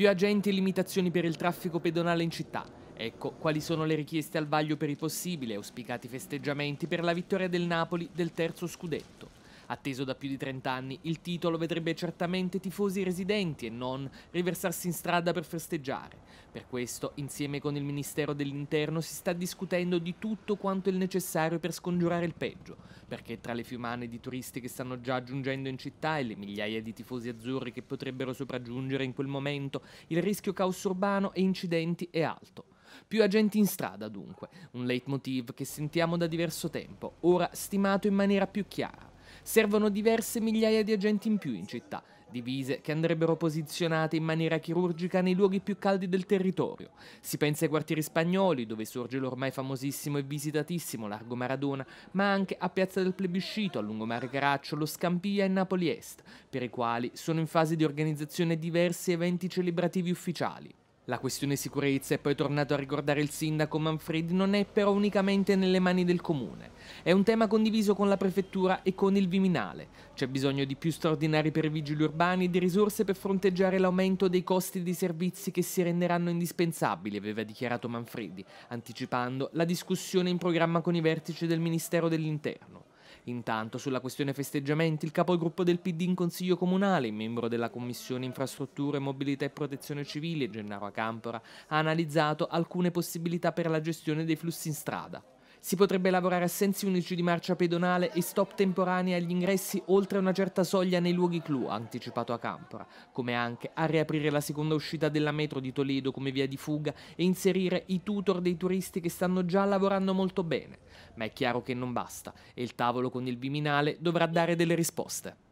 Più agenti e limitazioni per il traffico pedonale in città. Ecco quali sono le richieste al vaglio per i possibili e auspicati festeggiamenti per la vittoria del Napoli del terzo scudetto. Atteso da più di 30 anni, il titolo vedrebbe certamente tifosi residenti e non riversarsi in strada per festeggiare. Per questo, insieme con il Ministero dell'Interno, si sta discutendo di tutto quanto è necessario per scongiurare il peggio, perché tra le fiumane di turisti che stanno già giungendo in città e le migliaia di tifosi azzurri che potrebbero sopraggiungere in quel momento, il rischio caos urbano e incidenti è alto. Più agenti in strada, dunque, un leitmotiv che sentiamo da diverso tempo, ora stimato in maniera più chiara servono diverse migliaia di agenti in più in città, divise che andrebbero posizionate in maniera chirurgica nei luoghi più caldi del territorio. Si pensa ai quartieri spagnoli, dove sorge l'ormai famosissimo e visitatissimo Largo Maradona, ma anche a Piazza del Plebiscito, a Lungomare Caraccio, lo Scampia e Napoli Est, per i quali sono in fase di organizzazione diversi eventi celebrativi ufficiali. La questione sicurezza, è poi tornato a ricordare il sindaco Manfredi, non è però unicamente nelle mani del comune. È un tema condiviso con la prefettura e con il Viminale. C'è bisogno di più straordinari per i vigili urbani e di risorse per fronteggiare l'aumento dei costi dei servizi che si renderanno indispensabili, aveva dichiarato Manfredi, anticipando la discussione in programma con i vertici del Ministero dell'Interno. Intanto sulla questione festeggiamenti il capogruppo del PD in Consiglio Comunale, membro della Commissione Infrastrutture, Mobilità e Protezione Civile, Gennaro Acampora, ha analizzato alcune possibilità per la gestione dei flussi in strada. Si potrebbe lavorare a sensi unici di marcia pedonale e stop temporanei agli ingressi oltre una certa soglia nei luoghi clou, anticipato a Campora, come anche a riaprire la seconda uscita della metro di Toledo come via di fuga e inserire i tutor dei turisti che stanno già lavorando molto bene. Ma è chiaro che non basta e il tavolo con il Viminale dovrà dare delle risposte.